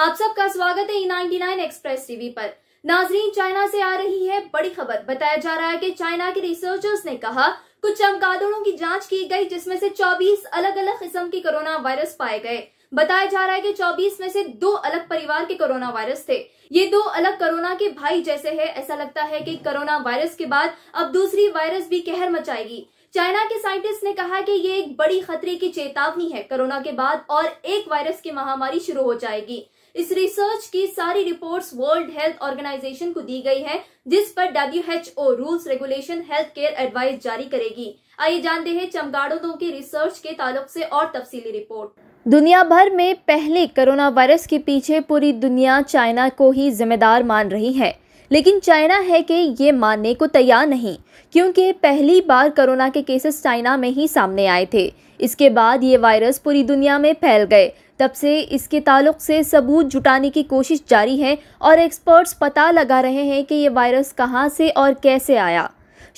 आप सबका स्वागत है नाइनटी नाइन एक्सप्रेस टीवी पर नाजरीन चाइना से आ रही है बड़ी खबर बताया जा रहा है कि चाइना के रिसर्चर्स ने कहा कुछ चमगादड़ों की जांच की गई जिसमें से 24 अलग अलग किस्म के कोरोना वायरस पाए गए बताया जा रहा है कि 24 में से दो अलग परिवार के कोरोना वायरस थे ये दो अलग कोरोना के भाई जैसे है ऐसा लगता है की कोरोना वायरस के बाद अब दूसरी वायरस भी कहर मचाएगी चाइना के साइंटिस्ट ने कहा कि ये एक बड़ी खतरे की चेतावनी है कोरोना के बाद और एक वायरस की महामारी शुरू हो जाएगी इस रिसर्च की सारी रिपोर्ट्स वर्ल्ड हेल्थ ऑर्गेनाइजेशन को दी गई है जिस पर W H O rules regulation health care advice जारी करेगी आइए जानते हैं चमगाड़ों की रिसर्च के ताल्लुक से और तफसीली रिपोर्ट दुनिया भर में पहले कोरोना वायरस के पीछे पूरी दुनिया चाइना को ही जिम्मेदार मान रही है लेकिन चाइना है कि ये मानने को तैयार नहीं क्योंकि पहली बार कोरोना के केसेस चाइना में ही सामने आए थे इसके बाद ये वायरस पूरी दुनिया में फैल गए तब से इसके ताल्लुक से सबूत जुटाने की कोशिश जारी है और एक्सपर्ट्स पता लगा रहे हैं कि ये वायरस कहाँ से और कैसे आया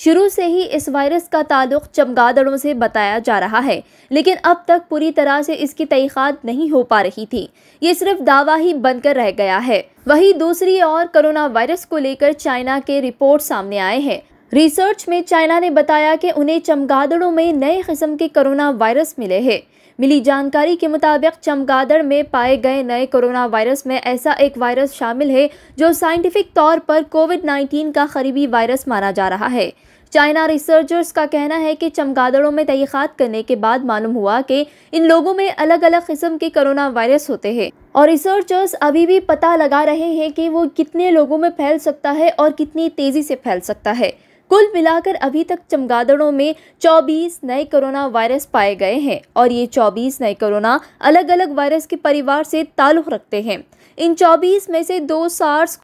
शुरू से ही इस वायरस का ताल्लुक चमगादड़ों से बताया जा रहा है लेकिन अब तक पूरी तरह से इसकी तहखात नहीं हो पा रही थी ये सिर्फ दावा ही बनकर रह गया है वहीं दूसरी ओर कोरोना वायरस को लेकर चाइना के रिपोर्ट सामने आए हैं रिसर्च में चाइना ने बताया कि उन्हें चमगादड़ों में नए किस्म के कोरोना वायरस मिले हैं मिली जानकारी के मुताबिक चमगादड़ में पाए गए नए कोरोना वायरस में ऐसा एक वायरस शामिल है जो साइंटिफिक तौर पर कोविड 19 का करीबी वायरस माना जा रहा है चाइना रिसर्चर्स का कहना है कि चमगादड़ों में तहखात करने के बाद मालूम हुआ कि इन लोगों में अलग अलग किस्म के कोरोना वायरस होते हैं और रिसर्चर्स अभी भी पता लगा रहे हैं कि वो कितने लोगों में फैल सकता है और कितनी तेज़ी से फैल सकता है कुल मिलाकर अभी तक चमगादड़ों में 24 नए कोरोना वायरस पाए गए हैं और ये 24 नए कोरोना अलग अलग वायरस के परिवार से ताल्लुक़ रखते हैं इन 24 में से दो सार्स